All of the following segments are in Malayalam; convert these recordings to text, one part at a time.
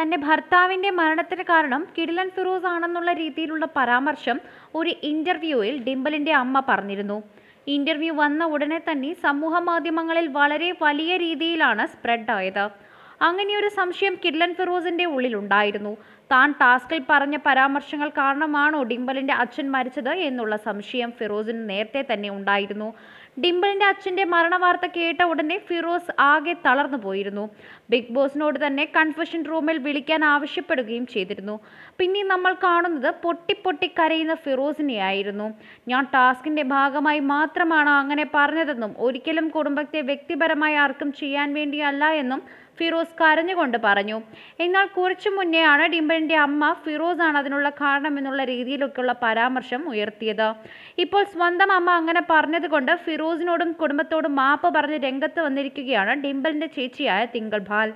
തന്റെ ഭർത്താവിന്റെ മരണത്തിന് കാരണം കിടിലൻ ഫിറോസ് ആണെന്നുള്ള രീതിയിലുള്ള പരാമർശം ഒരു ഇൻ്റർവ്യൂവിൽ ഡിംബലിൻ്റെ അമ്മ പറഞ്ഞിരുന്നു ഇൻ്റർവ്യൂ വന്ന ഉടനെ തന്നെ സമൂഹ മാധ്യമങ്ങളിൽ വളരെ വലിയ രീതിയിലാണ് സ്പ്രെഡായത് അങ്ങനെയൊരു സംശയം കിഡ്ലൻ ഫിറോസിൻ്റെ ഉള്ളിലുണ്ടായിരുന്നു താൻ ടാസ്കിൽ പറഞ്ഞ പരാമർശങ്ങൾ കാരണമാണോ ഡിംബലിൻ്റെ അച്ഛൻ മരിച്ചത് എന്നുള്ള സംശയം ഫിറോസിന് നേരത്തെ തന്നെ ഉണ്ടായിരുന്നു ഡിംപിളിന്റെ അച്ഛന്റെ മരണവാർത്ത കേട്ട ഉടനെ ഫിറോസ് ആകെ തളർന്നു പോയിരുന്നു ബിഗ് ബോസിനോട് തന്നെ കൺഫഷൻ റൂമിൽ വിളിക്കാൻ ആവശ്യപ്പെടുകയും ചെയ്തിരുന്നു പിന്നെ നമ്മൾ കാണുന്നത് പൊട്ടി പൊട്ടി കരയുന്ന ഫിറോസിനെയായിരുന്നു ഞാൻ ടാസ്കിന്റെ ഭാഗമായി മാത്രമാണ് അങ്ങനെ പറഞ്ഞതെന്നും ഒരിക്കലും കുടുംബത്തെ വ്യക്തിപരമായി ആർക്കും ചെയ്യാൻ വേണ്ടിയല്ല എന്നും ഫിറോസ് കരഞ്ഞുകൊണ്ട് പറഞ്ഞു എന്നാൽ കുറച്ചു മുന്നെയാണ് ഡിംബലിന്റെ അമ്മ ഫിറോസ് ആണ് അതിനുള്ള കാരണം എന്നുള്ള രീതിയിലൊക്കെയുള്ള പരാമർശം ഉയർത്തിയത് ഇപ്പോൾ സ്വന്തം അമ്മ അങ്ങനെ പറഞ്ഞതുകൊണ്ട് ഫിറോസ് ഫിറോസിനോടും കുടുംബത്തോടും മാപ്പ് പറഞ്ഞ് രംഗത്ത് വന്നിരിക്കുകയാണ് ഡിംബലിന്റെ ചേച്ചിയായ തിങ്കൾ ഭാൽ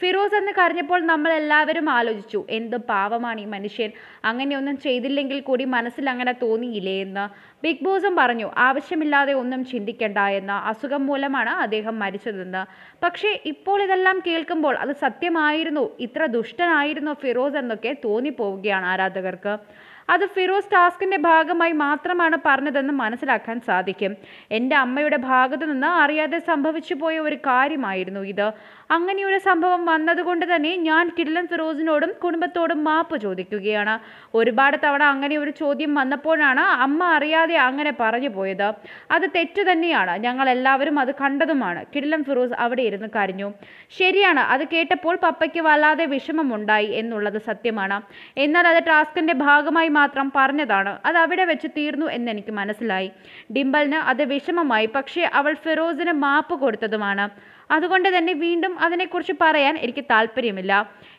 ഫിറോസ് എന്ന് കരഞ്ഞപ്പോൾ നമ്മൾ എല്ലാവരും ആലോചിച്ചു എന്ത് പാവമാണ് ഈ മനുഷ്യൻ അങ്ങനെയൊന്നും ചെയ്തില്ലെങ്കിൽ കൂടി മനസ്സിൽ അങ്ങനെ തോന്നിയില്ലേ എന്ന് ബിഗ് ബോസും പറഞ്ഞു ആവശ്യമില്ലാതെ ഒന്നും ചിന്തിക്കണ്ട എന്ന് അസുഖം മൂലമാണ് അദ്ദേഹം മരിച്ചതെന്ന് പക്ഷേ ഇപ്പോൾ ഇതെല്ലാം കേൾക്കുമ്പോൾ അത് സത്യമായിരുന്നു ഇത്ര ദുഷ്ടനായിരുന്നു ഫിറോസ് എന്നൊക്കെ തോന്നിപ്പോവുകയാണ് ആരാധകർക്ക് അത് ഫിറോസ് ടാസ്കിൻ്റെ ഭാഗമായി മാത്രമാണ് പറഞ്ഞതെന്ന് മനസ്സിലാക്കാൻ സാധിക്കും എൻ്റെ അമ്മയുടെ ഭാഗത്തു നിന്ന് അറിയാതെ സംഭവിച്ചു പോയ ഒരു കാര്യമായിരുന്നു ഇത് അങ്ങനെയൊരു സംഭവം വന്നതുകൊണ്ട് തന്നെ ഞാൻ കിടിലൻ ഫിറോസിനോടും കുടുംബത്തോടും മാപ്പ് ചോദിക്കുകയാണ് ഒരുപാട് തവണ അങ്ങനെ ഒരു ചോദ്യം വന്നപ്പോഴാണ് അമ്മ അറിയാതെ അങ്ങനെ പറഞ്ഞു പോയത് അത് തെറ്റു തന്നെയാണ് ഞങ്ങൾ എല്ലാവരും അത് കണ്ടതുമാണ് കിടിലൻ ഫിറോസ് അവിടെ ഇരുന്ന് കരഞ്ഞു ശരിയാണ് അത് കേട്ടപ്പോൾ പപ്പയ്ക്ക് വല്ലാതെ വിഷമമുണ്ടായി എന്നുള്ളത് സത്യമാണ് എന്നാൽ അത് ടാസ്കിൻ്റെ ഭാഗമായി മാത്രം പറഞ്ഞതാണ് അത് അവിടെ വെച്ച് തീർന്നു എന്നെനിക്ക് മനസ്സിലായി ഡിംബലിന് അത് വിഷമമായി പക്ഷേ അവൾ ഫിറോസിന് മാപ്പ് കൊടുത്തതുമാണ് അതുകൊണ്ട് തന്നെ വീണ്ടും അതിനെക്കുറിച്ച് പറയാൻ എനിക്ക് താല്പര്യമില്ല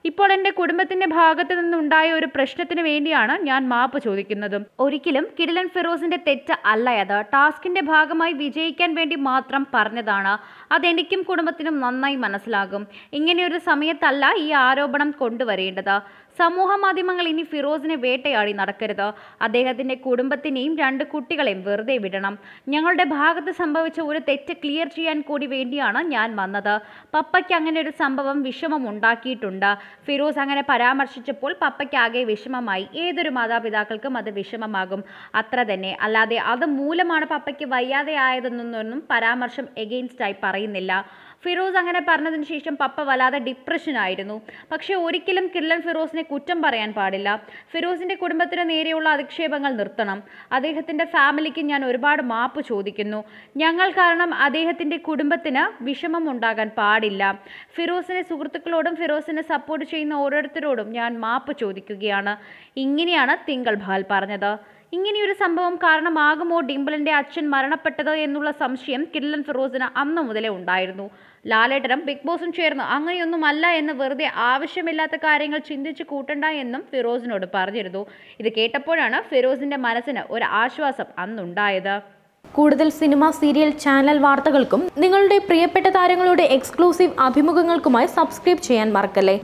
ഇപ്പോൾ എൻ്റെ കുടുംബത്തിൻ്റെ ഭാഗത്ത് നിന്നുണ്ടായ ഒരു പ്രശ്നത്തിന് വേണ്ടിയാണ് ഞാൻ മാപ്പ് ചോദിക്കുന്നതും ഒരിക്കലും കിടിലൻ ഫിറോസിൻ്റെ തെറ്റ് അല്ല അത് ടാസ്കിൻ്റെ ഭാഗമായി വിജയിക്കാൻ വേണ്ടി മാത്രം പറഞ്ഞതാണ് അതെനിക്കും കുടുംബത്തിനും നന്നായി മനസ്സിലാകും ഇങ്ങനെയൊരു സമയത്തല്ല ഈ ആരോപണം കൊണ്ടുവരേണ്ടത് സമൂഹ മാധ്യമങ്ങൾ ഇനി ഫിറോസിനെ വേട്ടയാടി നടക്കരുത് അദ്ദേഹത്തിന്റെ കുടുംബത്തിനെയും രണ്ട് കുട്ടികളെയും വെറുതെ വിടണം ഞങ്ങളുടെ ഭാഗത്ത് സംഭവിച്ച ഒരു തെറ്റ് ക്ലിയർ ചെയ്യാൻ കൂടി വേണ്ടിയാണ് ഞാൻ വന്നത് പപ്പയ്ക്ക് അങ്ങനെ ഒരു സംഭവം വിഷമം ഉണ്ടാക്കിയിട്ടുണ്ട് ഫിറോസ് അങ്ങനെ പരാമർശിച്ചപ്പോൾ പപ്പയ്ക്ക് ആകെ വിഷമമായി ഏതൊരു മാതാപിതാക്കൾക്കും അത് വിഷമമാകും അത്ര തന്നെ അല്ലാതെ അത് മൂലമാണ് പപ്പയ്ക്ക് വയ്യാതെ ആയതെന്നൊന്നും പരാമർശം എഗെയിൻസ്റ്റായി പറയുന്നില്ല ഫിറോസ് അങ്ങനെ പറഞ്ഞതിന് ശേഷം പപ്പ വല്ലാതെ ഡിപ്രഷനായിരുന്നു പക്ഷേ ഒരിക്കലും കിർലൻ ഫിറോസിനെ കുറ്റം പറയാൻ പാടില്ല ഫിറോസിൻ്റെ കുടുംബത്തിന് നേരെയുള്ള അധിക്ഷേപങ്ങൾ നിർത്തണം അദ്ദേഹത്തിൻ്റെ ഫാമിലിക്ക് ഞാൻ ഒരുപാട് മാപ്പ് ചോദിക്കുന്നു ഞങ്ങൾ കാരണം അദ്ദേഹത്തിൻ്റെ കുടുംബത്തിന് വിഷമം ഉണ്ടാകാൻ പാടില്ല ഫിറോസിനെ സുഹൃത്തുക്കളോടും ഫിറോസിനെ സപ്പോർട്ട് ചെയ്യുന്ന ഓരോരുത്തരോടും ഞാൻ മാപ്പ് ചോദിക്കുകയാണ് ഇങ്ങനെയാണ് തിങ്കൾ ഭാൽ പറഞ്ഞത് ഇങ്ങനെയൊരു സംഭവം കാരണമാകുമോ ഡിംപിളിന്റെ അച്ഛൻ മരണപ്പെട്ടത് എന്നുള്ള സംശയം കിഡ്ലൻ ഫിറോസിന് അന്ന് മുതലേ ഉണ്ടായിരുന്നു ലാലേട്ടനും ബിഗ് ബോസും ചേർന്നു അങ്ങനെയൊന്നുമല്ല എന്ന് വെറുതെ ആവശ്യമില്ലാത്ത കാര്യങ്ങൾ ചിന്തിച്ച് കൂട്ടണ്ട എന്നും ഫിറോസിനോട് പറഞ്ഞിരുന്നു ഇത് കേട്ടപ്പോഴാണ് ഫിറോസിന്റെ മനസ്സിന് ഒരു ആശ്വാസം അന്നുണ്ടായത് കൂടുതൽ സിനിമ സീരിയൽ ചാനൽ വാർത്തകൾക്കും നിങ്ങളുടെ പ്രിയപ്പെട്ട താരങ്ങളുടെ എക്സ്ക്ലൂസീവ് അഭിമുഖങ്ങൾക്കുമായി സബ്സ്ക്രൈബ് ചെയ്യാൻ മറക്കല്ലേ